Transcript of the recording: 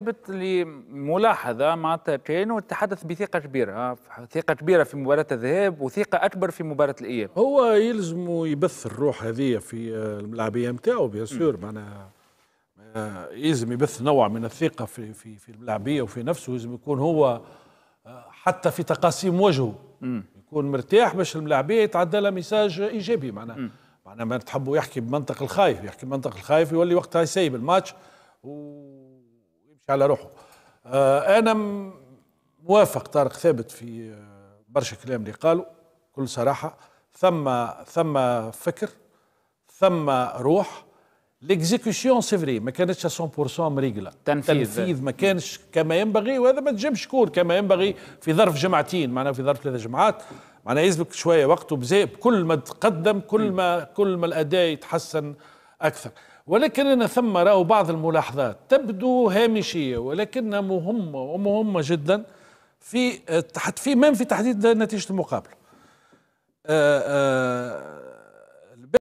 ثبت لي ملاحظه معناتها كان وتحدث بثقه كبيره ثقه كبيره في مباراه الذهاب وثقه اكبر في مباراه الاياب هو يلزم يبث الروح هذه في الملاعبيه نتاعو بيان سور معناها آه، يلزم يبث نوع من الثقه في في في الملاعبيه وفي نفسه يلزم يكون هو آه، حتى في تقاسيم وجهه يكون مرتاح باش الملاعبيه يتعدى لها ميساج ايجابي معناها معناها ما تحبوا يحكي بمنطق الخايف يحكي بمنطق الخايف يولي وقتها يسيب الماتش و على روحه آه، انا موافق طارق ثابت في آه، برشا كلام اللي قالوا بكل صراحه ثم ثم فكر ثم روح ليكزيكسيون سي فري ما كانتش 100% مريقله تنفيذ ما كانش كما ينبغي وهذا ما تجمش كور كما ينبغي في ظرف جمعتين معناها في ظرف ثلاثه جمعات معناها يزبك شويه وقت وبزي كل ما تقدم كل ما كل ما الاداء يتحسن اكثر ولكن أنا ثم رأوا بعض الملاحظات تبدو هامشية ولكنها مهمة ومهمة جدا في في من في تحديد نتيجة المقابلة آه، آه،